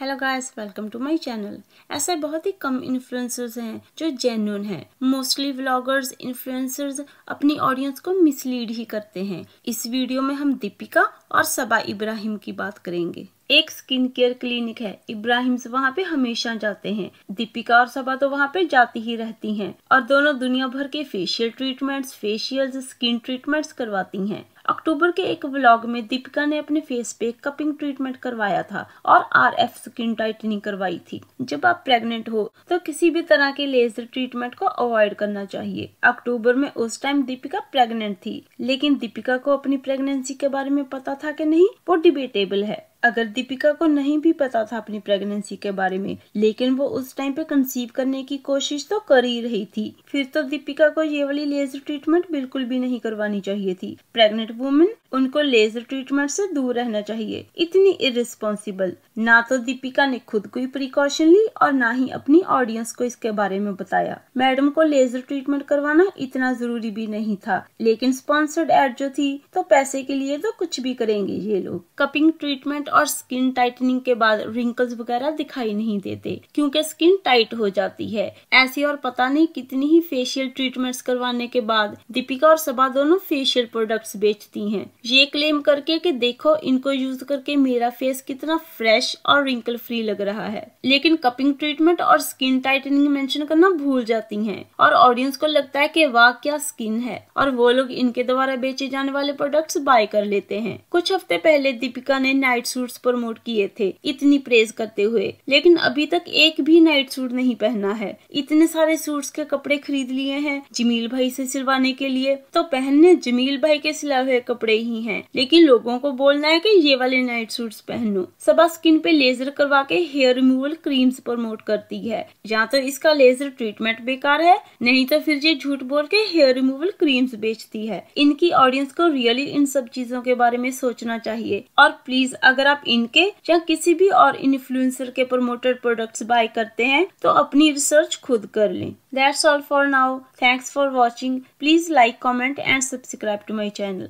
hello guys welcome to my channel ऐसे बहुत ही कम इन्फ्लुएंसर्स हैं जो जेन्यून हैं मोस्टली व्लॉगर्स इन्फ्लुएंसर्स अपनी ऑडियंस को मिसलीड ही करते हैं इस वीडियो में हम दीपिका और सबा इब्राहिम की बात करेंगे एक स्किन केयर क्लिनिक है इब्राहिम वहाँ पे हमेशा जाते हैं दीपिका और सबा तो वहाँ पे जाती ही रहती हैं और दोनों दुनिया भर के facial treatments facial skin treatments करवाती हैं अक्टूबर के एक व्लॉग में दीपिका ने अपने फेस पे कपिंग ट्रीटमेंट करवाया था और आर एफ स्किन टाइटनिंग करवाई थी जब आप प्रेग्नेंट हो तो किसी भी तरह के लेजर ट्रीटमेंट को अवॉइड करना चाहिए अक्टूबर में उस टाइम दीपिका प्रेग्नेंट थी लेकिन दीपिका को अपनी प्रेगनेंसी के बारे में पता था कि नहीं वो डिबेटेबल है अगर दीपिका को नहीं भी पता था अपनी प्रेगनेंसी के बारे में लेकिन वो उस टाइम पे कंसीव करने की कोशिश तो कर ही रही थी फिर तो दीपिका को ये वाली लेजर ट्रीटमेंट बिल्कुल भी नहीं करवानी चाहिए थी प्रेग्नेंट वुमेन उनको लेजर ट्रीटमेंट से दूर रहना चाहिए इतनी इरिस्पॉन्सिबल ना तो दीपिका ने खुद कोई प्रिकॉशन ली और ना ही अपनी ऑडियंस को इसके बारे में बताया मैडम को लेजर ट्रीटमेंट करवाना इतना जरूरी भी नहीं था लेकिन स्पॉन्सर्ड एड जो थी तो पैसे के लिए तो कुछ भी करेंगे ये लोग कपिंग ट्रीटमेंट और स्किन टाइटनिंग के बाद रिंकल्स वगैरह दिखाई नहीं देते क्योंकि स्किन टाइट हो जाती है ऐसी और पता नहीं कितनी ही फेशियल ट्रीटमेंट करवाने के बाद दीपिका और सबा दोनों फेशियल प्रोडक्ट्स बेचती हैं ये क्लेम करके कि देखो इनको यूज करके मेरा फेस कितना फ्रेश और रिंकल फ्री लग रहा है लेकिन कपिंग ट्रीटमेंट और स्किन टाइटनिंग मेंशन करना भूल जाती हैं और ऑडियंस को लगता है कि वाह क्या स्किन है और वो लोग इनके द्वारा बेचे जाने वाले प्रोडक्ट्स बाय कर लेते हैं कुछ हफ्ते पहले दीपिका ने नाइट सूट प्रमोट किए थे इतनी प्रेज करते हुए लेकिन अभी तक एक भी नाइट सूट नहीं पहना है इतने सारे सूट के कपड़े खरीद लिए हैं जमील भाई से सिलवाने के लिए तो पहनने जमील भाई के सिलाए हुए कपड़े ही नहीं है लेकिन लोगों को बोलना है कि ये वाले नाइट सूट्स पहनो सबा स्किन पे लेजर करवा के हेयर रिमूवल क्रीम्स प्रमोट करती है या तो इसका लेजर ट्रीटमेंट बेकार है नहीं तो फिर ये झूठ बोल के हेयर रिमूवल क्रीम्स बेचती है इनकी ऑडियंस को रियली इन सब चीजों के बारे में सोचना चाहिए और प्लीज अगर आप इनके या किसी भी और इन्फ्लुएंसर के प्रमोटेड प्रोडक्ट्स बाय करते हैं तो अपनी रिसर्च खुद कर लें that's all for now thanks for watching please like comment and subscribe to my channel